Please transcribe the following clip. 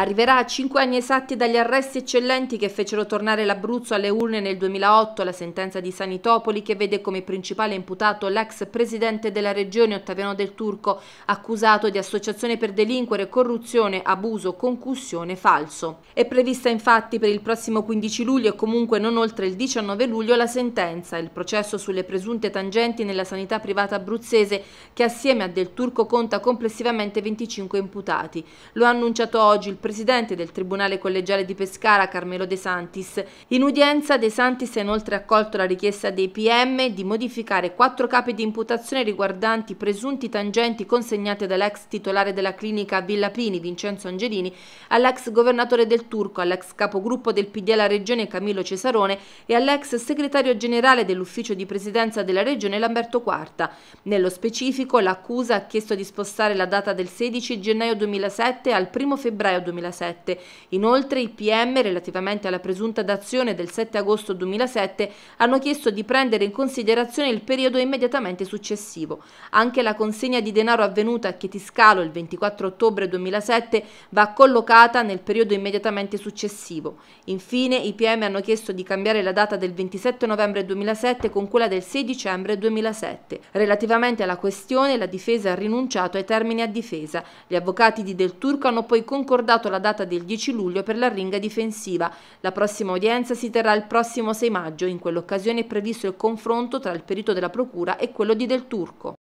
Arriverà a cinque anni esatti dagli arresti eccellenti che fecero tornare l'Abruzzo alle urne nel 2008, la sentenza di Sanitopoli che vede come principale imputato l'ex presidente della regione Ottaviano del Turco, accusato di associazione per delinquere, corruzione, abuso, concussione, falso. È prevista infatti per il prossimo 15 luglio e comunque non oltre il 19 luglio la sentenza, il processo sulle presunte tangenti nella sanità privata abruzzese che assieme a Del Turco conta complessivamente 25 imputati. Lo ha annunciato oggi il presidente presidente del Tribunale Collegiale di Pescara, Carmelo De Santis. In udienza De Santis ha inoltre accolto la richiesta dei PM di modificare quattro capi di imputazione riguardanti presunti tangenti consegnate dall'ex titolare della clinica Villa Pini, Vincenzo Angelini, all'ex governatore del Turco, all'ex capogruppo del PD alla Regione Camillo Cesarone e all'ex segretario generale dell'ufficio di presidenza della Regione Lamberto Quarta. Nello specifico l'accusa ha chiesto di spostare la data del 16 gennaio 2007 al 1 febbraio 2007 2007. Inoltre i PM, relativamente alla presunta dazione del 7 agosto 2007, hanno chiesto di prendere in considerazione il periodo immediatamente successivo. Anche la consegna di denaro avvenuta a Chetiscalo il 24 ottobre 2007 va collocata nel periodo immediatamente successivo. Infine i PM hanno chiesto di cambiare la data del 27 novembre 2007 con quella del 6 dicembre 2007. Relativamente alla questione la difesa ha rinunciato ai termini a difesa. Gli avvocati di Del Turco hanno poi concordato fissato la data del 10 luglio per l'arringa difensiva. La prossima udienza si terrà il prossimo 6 maggio. In quell'occasione è previsto il confronto tra il perito della Procura e quello di Del Turco.